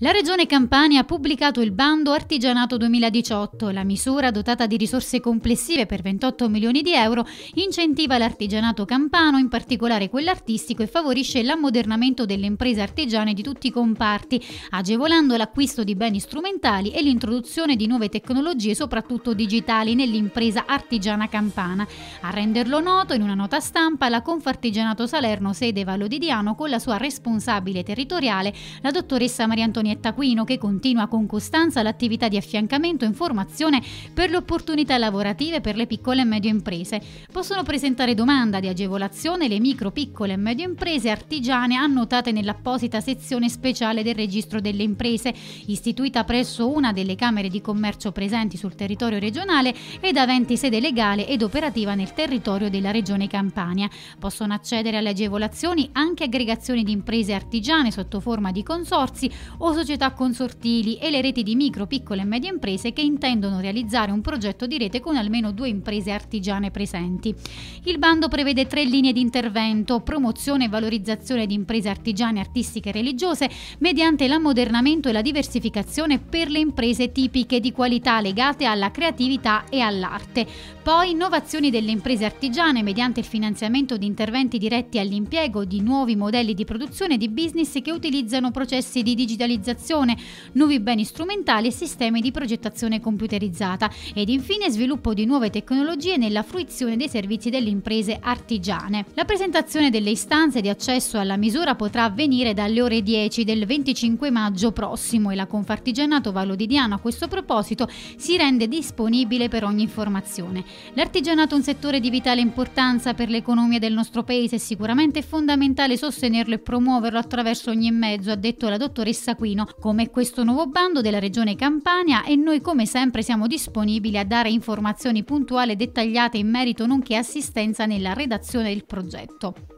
La Regione Campania ha pubblicato il bando Artigianato 2018. La misura, dotata di risorse complessive per 28 milioni di euro, incentiva l'artigianato campano, in particolare quello artistico, e favorisce l'ammodernamento delle imprese artigiane di tutti i comparti, agevolando l'acquisto di beni strumentali e l'introduzione di nuove tecnologie, soprattutto digitali, nell'impresa artigiana campana. A renderlo noto, in una nota stampa, la Confartigianato Salerno, sede Vallo di Diano, con la sua responsabile territoriale, la dottoressa Maria Antonia Antonietta Quino che continua con costanza l'attività di affiancamento e formazione per le opportunità lavorative per le piccole e medie imprese. Possono presentare domanda di agevolazione le micro, piccole e medie imprese artigiane annotate nell'apposita sezione speciale del registro delle imprese, istituita presso una delle Camere di Commercio presenti sul territorio regionale ed aventi sede legale ed operativa nel territorio della Regione Campania. Possono accedere alle agevolazioni anche aggregazioni di imprese artigiane sotto forma di consorzi o società consortili e le reti di micro, piccole e medie imprese che intendono realizzare un progetto di rete con almeno due imprese artigiane presenti. Il bando prevede tre linee di intervento, promozione e valorizzazione di imprese artigiane, artistiche e religiose mediante l'ammodernamento e la diversificazione per le imprese tipiche di qualità legate alla creatività e all'arte. Poi innovazioni delle imprese artigiane mediante il finanziamento di interventi diretti all'impiego di nuovi modelli di produzione e di business che utilizzano processi di digitalizzazione digitalizzazione, nuovi beni strumentali e sistemi di progettazione computerizzata ed infine sviluppo di nuove tecnologie nella fruizione dei servizi delle imprese artigiane. La presentazione delle istanze di accesso alla misura potrà avvenire dalle ore 10 del 25 maggio prossimo e la Confartigianato Valodidiano a questo proposito si rende disponibile per ogni informazione. L'artigianato è un settore di vitale importanza per l'economia del nostro paese e sicuramente è fondamentale sostenerlo e promuoverlo attraverso ogni mezzo, ha detto la dottoressa Quino Trentino, come questo nuovo bando della Regione Campania e noi come sempre siamo disponibili a dare informazioni puntuali e dettagliate in merito nonché assistenza nella redazione del progetto.